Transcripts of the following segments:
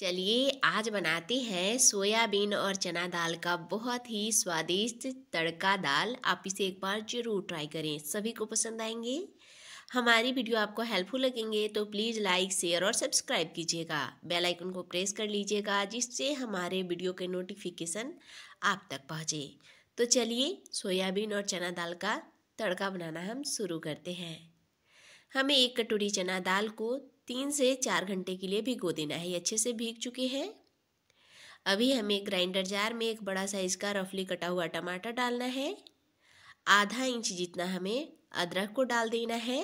चलिए आज बनाते हैं सोयाबीन और चना दाल का बहुत ही स्वादिष्ट तड़का दाल आप इसे एक बार जरूर ट्राई करें सभी को पसंद आएंगे हमारी वीडियो आपको हेल्पफुल लगेंगे तो प्लीज़ लाइक शेयर और सब्सक्राइब कीजिएगा बेल आइकन को प्रेस कर लीजिएगा जिससे हमारे वीडियो के नोटिफिकेशन आप तक पहुँचे तो चलिए सोयाबीन और चना दाल का तड़का बनाना हम शुरू करते हैं हमें एक कटोरी चना दाल को तीन से चार घंटे के लिए भिगो देना है ये अच्छे से भीग चुके हैं अभी हमें ग्राइंडर जार में एक बड़ा साइज का रफली कटा हुआ टमाटर डालना है आधा इंच जितना हमें अदरक को डाल देना है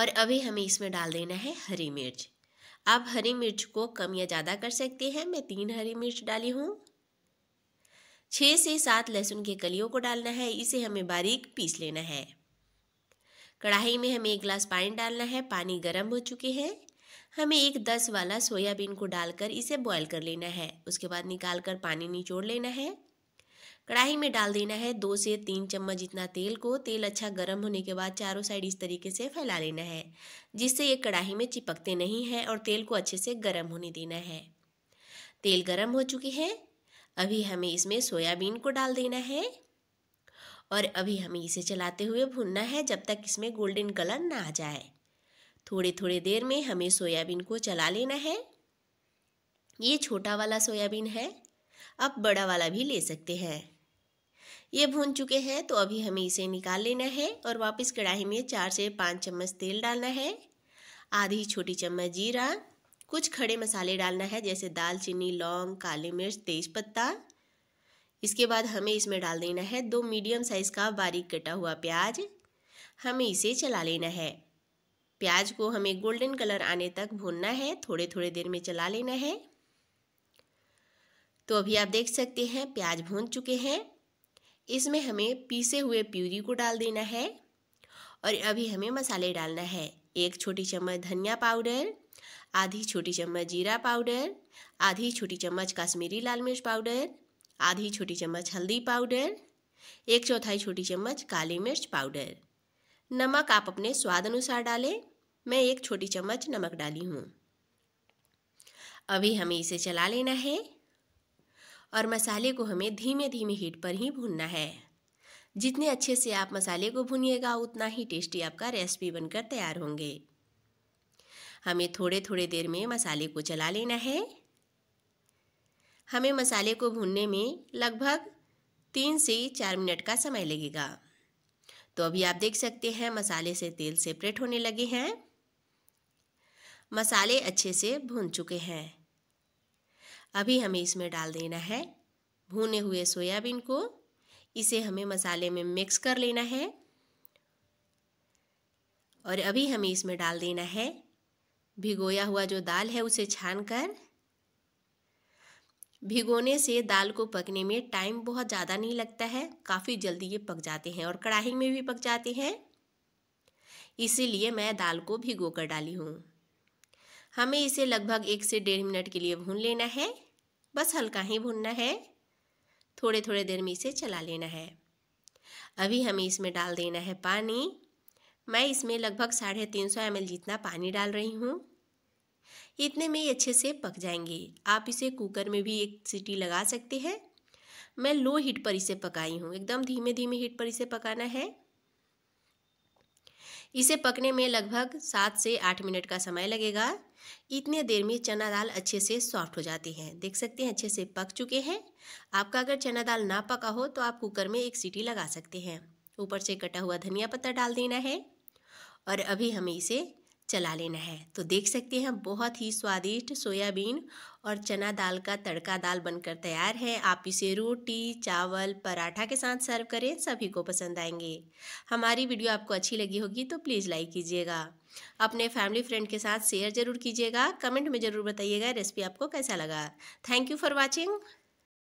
और अभी हमें इसमें डाल देना है हरी मिर्च आप हरी मिर्च को कम या ज़्यादा कर सकते हैं मैं तीन हरी मिर्च डाली हूँ छः से सात लहसुन के कलियों को डालना है इसे हमें बारीक पीस लेना है कढ़ाई में हमें एक गिलास पानी डालना है पानी गर्म हो चुके हैं हमें एक दस वाला सोयाबीन को डालकर इसे बॉयल कर लेना है उसके बाद निकाल कर पानी निचोड़ लेना है कढ़ाई में डाल देना है दो से तीन चम्मच जितना तेल को तेल अच्छा गर्म होने के बाद चारों साइड इस तरीके से फैला लेना है जिससे ये कढ़ाई में चिपकते नहीं हैं और तेल को अच्छे से गर्म होने देना है तेल गर्म हो चुके हैं अभी हमें इसमें सोयाबीन को डाल देना है और अभी हमें इसे चलाते हुए भूनना है जब तक इसमें गोल्डन कलर ना आ जाए थोड़े थोड़े देर में हमें सोयाबीन को चला लेना है ये छोटा वाला सोयाबीन है अब बड़ा वाला भी ले सकते हैं ये भून चुके हैं तो अभी हमें इसे निकाल लेना है और वापस कढ़ाई में चार से पाँच चम्मच तेल डालना है आधी छोटी चम्मच जीरा कुछ खड़े मसाले डालना है जैसे दालचीनी लौंग काली मिर्च तेज़पत्ता इसके बाद हमें इसमें डाल देना है दो मीडियम साइज़ का बारीक कटा हुआ प्याज हमें इसे चला लेना है प्याज को हमें गोल्डन कलर आने तक भूनना है थोड़े थोड़े देर में चला लेना है तो अभी आप देख सकते हैं प्याज भून चुके हैं इसमें हमें पीसे हुए प्यूरी को डाल देना है और अभी हमें मसाले डालना है एक छोटी चम्मच धनिया पाउडर आधी छोटी चम्मच जीरा पाउडर आधी छोटी चम्मच कश्मीरी लाल मिर्च पाउडर आधी छोटी चम्मच हल्दी पाउडर एक चौथाई छोटी चम्मच काली मिर्च पाउडर नमक आप अपने स्वाद अनुसार डालें मैं एक छोटी चम्मच नमक डाली हूँ अभी हमें इसे चला लेना है और मसाले को हमें धीमे धीमे हीट पर ही भूनना है जितने अच्छे से आप मसाले को भूनिएगा उतना ही टेस्टी आपका रेसिपी बनकर तैयार होंगे हमें थोड़े थोड़े देर में मसाले को चला लेना है हमें मसाले को भूनने में लगभग तीन से चार मिनट का समय लगेगा तो अभी आप देख सकते हैं मसाले से तेल सेपरेट होने लगे हैं मसाले अच्छे से भून चुके हैं अभी हमें इसमें डाल देना है भुने हुए सोयाबीन को इसे हमें मसाले में मिक्स कर लेना है और अभी हमें इसमें डाल देना है भिगोया हुआ जो दाल है उसे छानकर भिगोने से दाल को पकने में टाइम बहुत ज़्यादा नहीं लगता है काफ़ी जल्दी ये पक जाते हैं और कढ़ाही में भी पक जाते हैं इसीलिए मैं दाल को भिगो कर डाली हूँ हमें इसे लगभग एक से डेढ़ मिनट के लिए भून लेना है बस हल्का ही भूनना है थोड़े थोड़े देर में इसे चला लेना है अभी हमें इसमें डाल देना है पानी मैं इसमें लगभग साढ़े तीन सौ एम जितना पानी डाल रही हूँ इतने में ही अच्छे से पक जाएंगे आप इसे कुकर में भी एक सीटी लगा सकते हैं मैं लो हीट पर इसे पकाई हूँ एकदम धीमे धीमे हीट पर इसे पकाना है इसे पकने में लगभग सात से आठ मिनट का समय लगेगा इतने देर में चना दाल अच्छे से सॉफ्ट हो जाती है देख सकते हैं अच्छे से पक चुके हैं आपका अगर चना दाल ना पका हो तो आप कुकर में एक सीटी लगा सकते हैं ऊपर से कटा हुआ धनिया पत्ता डाल देना है और अभी हमें इसे चला लेना है तो देख सकते हैं बहुत ही स्वादिष्ट सोयाबीन और चना दाल का तड़का दाल बनकर तैयार है आप इसे रोटी चावल पराठा के साथ सर्व करें सभी को पसंद आएंगे हमारी वीडियो आपको अच्छी लगी होगी तो प्लीज़ लाइक कीजिएगा अपने फैमिली फ्रेंड के साथ शेयर जरूर कीजिएगा कमेंट में ज़रूर बताइएगा रेसिपी आपको कैसा लगा थैंक यू फॉर वॉचिंग